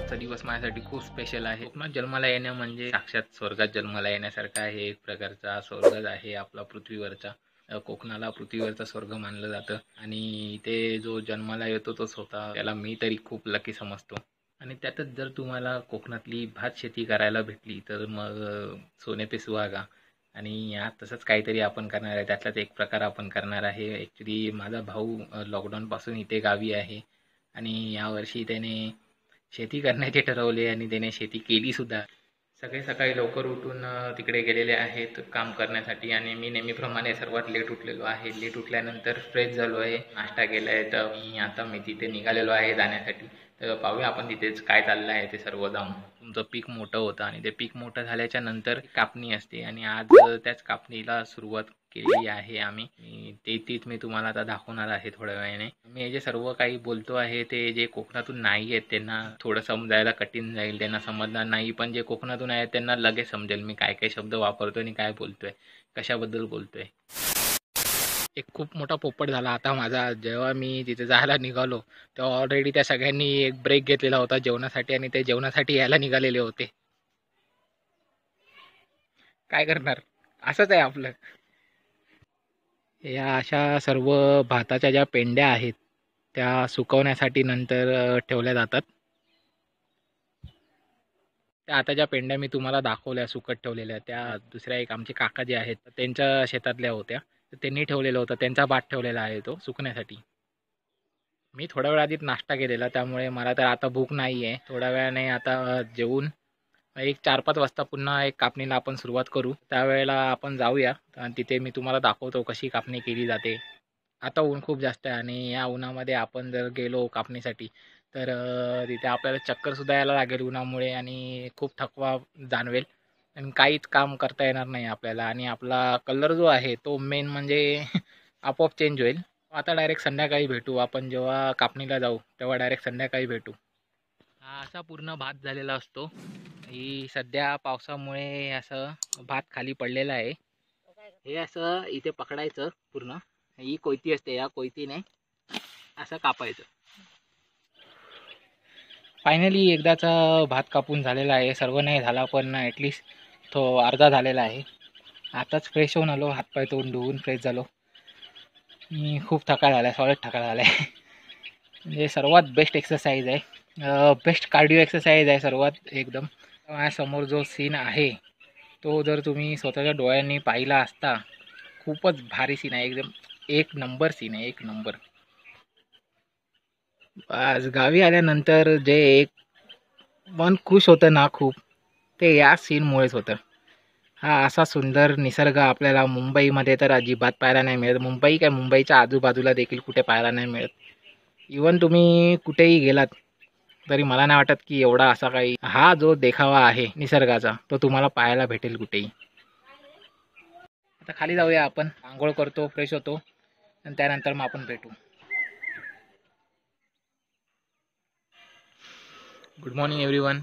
आजचा दिवस माझ्यासाठी खूप स्पेशल आहे जन्माला येणं म्हणजे साक्षात स्वर्गात जन्माला येण्यासारखा आहे एक प्रकारचा स्वर्गच आहे आपला पृथ्वीवरचा कोकणाला पृथ्वीवरचा स्वर्ग मानलं जातं आणि इथे जो जन्माला येतो तो स्वतः त्याला मी तरी खूप लकी समजतो आणि त्यातच जर तुम्हाला कोकणातली भात शेती करायला भेटली तर मग सोने पे सुहागा आणि या तसंच काहीतरी आपण करणार आहे त्यातलाच एक प्रकार आपण करणार आहे ॲक्च्युली माझा भाऊ लॉकडाऊनपासून इथे गावी आहे आणि यावर्षी त्याने शेती करण्याचे ठरवले आणि त्याने शेती केली सुद्धा सकाळी सकाळी लवकर उठून तिकडे गेलेले आहेत काम करण्यासाठी आणि मी नेहमीप्रमाणे सर्वात लेट उठलेलो आहे लेट उठल्यानंतर फ्रेश झालो आहे नाश्ता केला आहे तर मी आता मी तिथे निघालेलो आहे जाण्यासाठी तर पाहूया आपण तिथेच काय चाललं आहे ते सर्व जाऊन तुमचं पीक मोठं होतं आणि ते पीक मोठं झाल्याच्या नंतर कापणी असते आणि आज त्याच कापणीला सुरुवात केली आहे आम्ही ते तीच मी तुम्हाला आता दाखवणार आहे थोड्या वेळाने मी जे सर्व काही बोलतो आहे ते जे कोकणातून नाहीये त्यांना थोडं समजायला कठीण जाईल त्यांना समजणार नाही पण जे कोकणातून आहे त्यांना लगेच समजेल मी काय काय शब्द वापरतो आणि काय बोलतोय कशाबद्दल बोलतोय एक खूप मोठा पोपट झाला आता माझा जेव्हा मी तिथे जायला निघालो तेव्हा ऑलरेडी त्या सगळ्यांनी एक ब्रेक घेतलेला होता जेवणासाठी आणि ते जेवणासाठी यायला निघालेले होते काय करणार असच आहे आपलं या अशा सर्व भाताच्या ज्या पेंड्या आहेत त्या सुकवण्यासाठी नंतर ठेवल्या जातात त्या आता ज्या पेंड्या मी तुम्हाला दाखवल्या सुकत ठेवलेल्या त्या दुसऱ्या एक आमचे काका जे आहेत त्यांच्या शेतातल्या होत्या तर त्यांनी ठेवलेलं होतं त्यांचा भात ठेवलेला आहे तो सुकण्यासाठी मी थोड्या वेळ आधीच नाश्ता केलेला त्यामुळे मला तर आता भूक नाही आहे थोड्या वेळाने आता जेवून एक चार पाच वाजता पुन्हा एक कापणीला आपण सुरुवात करू त्यावेळेला आपण जाऊया आणि तिथे मी तुम्हाला दाखवतो कशी कापणी केली जाते आता ऊन खूप जास्त आहे आणि या उन्हामध्ये आपण जर गेलो कापणीसाठी तर तिथे आपल्याला चक्करसुद्धा यायला लागेल उन्हामुळे आणि खूप थकवा जाणवेल आणि काहीच काम करता येणार नाही आपल्याला आणि आपला कलर जो आहे तो मेन म्हणजे आपोआप चेंज होईल आता डायरेक्ट संध्याकाळी भेटू आपण जेव्हा कापणीला जाऊ तेव्हा डायरेक्ट संध्याकाळी भेटू हा असा पूर्ण भात झालेला असतो ही सध्या पावसामुळे असं भात खाली पडलेला आहे हे असं इथे पकडायचं पूर्ण ही कोयती असते या कोयतीने असं कापायचं फायनली एकदाचा भात कापून झालेला आहे सर्व नाही झाला पण ॲटलिस्ट तो अर्धा झालेला आहे आताच फ्रेश होऊन आलो हातपाय तोंड धुवून फ्रेश झालो मी खूप थकाळ झाला आहे सॉलिड थकाळ झाला आहे म्हणजे सर्वात बेस्ट एक्सरसाइज आहे बेस्ट कार्डिओ एक्सरसाइज आहे सर्वात एकदम समोर जो सीन आहे तो जर तुम्ही स्वतःच्या डोळ्यांनी पाहिला असता खूपच भारी सीन आहे एकदम एक नंबर सीन आहे एक नंबर आज गावी आल्यानंतर जे एक मन खुश होतं ना खूप ते या सीनमुळेच होतं हा असा सुंदर निसर्ग आपल्याला मुंबईमध्ये तर अजिबात पाहायला नाही मिळत मुंबई काय मुंबईच्या आजूबाजूला देखील कुठे पाहायला नाही मिळत इवन तुम्ही कुठेही गेलात तरी मला नाही वाटत की एवढा असा काही हा जो देखावा आहे निसर्गाचा तो तुम्हाला पाहायला भेटेल कुठेही आता खाली जाऊया आपण आंघोळ करतो फ्रेश होतो आणि त्यानंतर मग आपण भेटू गुड मॉर्निंग एव्हरी वन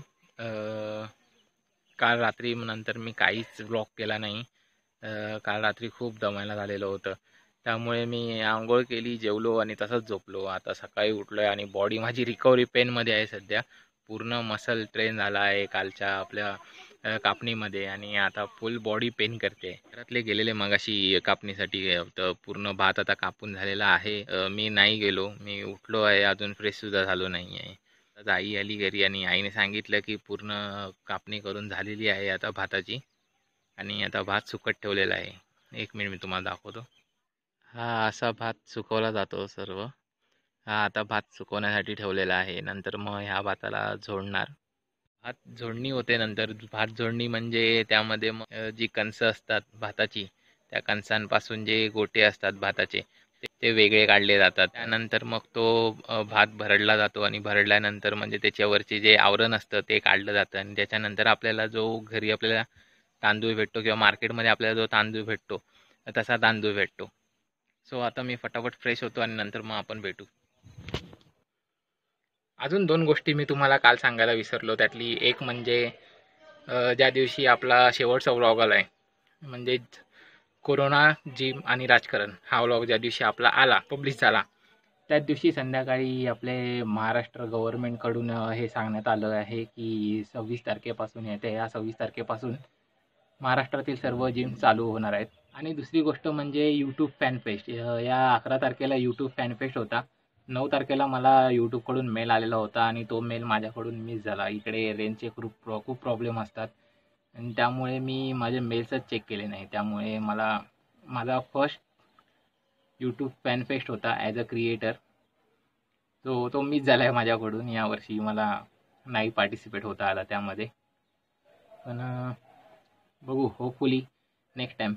काल रात्री नंतर मी काहीच ब्लॉग केला नाही काल रात्री खूप दमायला झालेलं होतं त्यामुळे मी आंघोळ केली जेवलो आणि तसंच झोपलो आता सकाळी उठलो आहे आणि बॉडी माझी रिकव्हरी पेनमध्ये आहे सध्या पूर्ण मसल ट्रेन झाला आहे कालच्या आपल्या कापणीमध्ये आणि आता फुल बॉडी पेन करते घरातले गेलेले मगाशी कापणीसाठी तर पूर्ण भात आता कापून झालेला आहे मी नाही गेलो मी उठलो आहे अजून फ्रेशसुद्धा झालो नाही आहे आज आई आली घरी आणि आईने सांगितलं की पूर्ण कापणी करून झालेली आहे आता भाताची आणि आता भात सुकट ठेवलेला आहे एक मिनिट मी तुम्हाला दाखवतो हा असा भात सुकवला जातो सर्व हा आता भात सुकवण्यासाठी ठेवलेला आहे नंतर मग ह्या भाताला झोडणार भात झोडणी होते नंतर भात झोडणी म्हणजे त्यामध्ये मग जी कणसं असतात भाताची त्या कणसांपासून जे गोटे असतात भाताचे ते वेगळे काढले जातात त्यानंतर मग तो भात भरडला जातो आणि भरडल्यानंतर म्हणजे त्याच्यावरचे जे आवरण असतं ते काढलं जातं आणि त्याच्यानंतर आपल्याला जो घरी आपल्याला तांदूळ भेटतो किंवा मार्केटमध्ये आपल्याला जो तांदूळ भेटतो तसा तांदूळ भेटतो सो आता मी फटाफट फ्रेश होतो आणि नंतर मग आपण भेटू अजून दोन गोष्टी मी तुम्हाला काल सांगायला विसरलो त्यातली एक म्हणजे ज्या दिवशी आपला शेवटचा व्लॉग आला आहे म्हणजे कोरोना जिम आणि राजकारण हा व्लॉग ज्या दिवशी आपला आला पब्लिश झाला त्याच दिवशी संध्याकाळी आपले महाराष्ट्र गव्हर्नमेंटकडून हे सांगण्यात आलं आहे की सव्वीस तारखेपासून येते या सव्वीस तारखेपासून महाराष्ट्रातील सर्व जिम चालू होणार आहेत आणि दुसरी गोष्ट म्हणजे यूट्यूब फॅनफेस्ट या अकरा तारखेला यूट्यूब फॅनफेस्ट होता नऊ तारखेला मला यूट्यूबकडून मेल आलेला होता आणि तो मेल माझ्याकडून मिस झाला इकडे रेंजचे खूप प्रॉ खूप प्रॉब्लेम असतात आणि त्यामुळे मी माझे मेल्सच चेक केले नाही त्यामुळे मला माझा फर्स्ट यूट्यूब फॅनफेस्ट होता ॲज अ क्रिएटर तो तो मिस झाला आहे माझ्याकडून यावर्षी मला नाही पार्टिसिपेट होता आला त्यामध्ये पण बघू होपफुली नेक्स्ट टाईम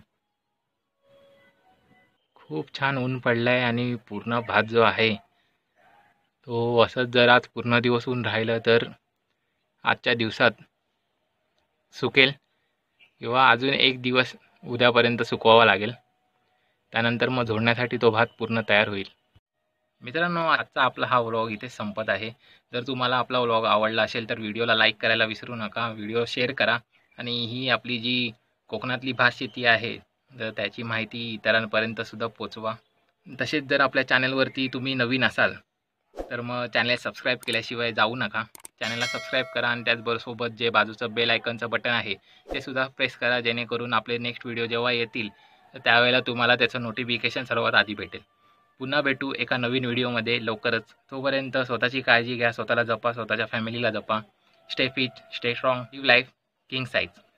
खूप छान ऊन पडलं आहे आणि पूर्ण भात जो आहे तो असंच जर आज पूर्ण दिवस ऊन राहिलं तर आजच्या दिवसात सुकेल किंवा अजून एक दिवस उद्यापर्यंत सुकवावा लागेल त्यानंतर मग झोडण्यासाठी तो भात पूर्ण तयार होईल मित्रांनो आजचा आपला हा व्लॉग इथे संपत आहे जर तुम्हाला आपला व्लॉग आवडला असेल तर व्हिडिओला लाईक करायला विसरू नका व्हिडिओ शेअर करा आणि ही आपली जी कोकणातली शेती आहे तर त्याची माहिती इतरांपर्यंतसुद्धा पोचवा तसेच जर आपल्या चॅनलवरती तुम्ही नवीन असाल तर मग चॅनल सबस्क्राईब केल्याशिवाय जाऊ नका चॅनलला सबस्क्राईब करा आणि त्याचबरोबर जे बाजूचं बेल आयकनचं बटन आहे ते सुद्धा प्रेस करा जेणेकरून आपले नेक्स्ट व्हिडिओ जेव्हा येतील त्यावेळेला तुम्हाला त्याचं नोटिफिकेशन सर्वात आधी भेटेल पुन्हा भेटू एका नवीन व्हिडिओमध्ये लवकरच तोपर्यंत स्वतःची काळजी घ्या स्वतःला जपा स्वतःच्या फॅमिलीला जपा stay fit stay strong you life king size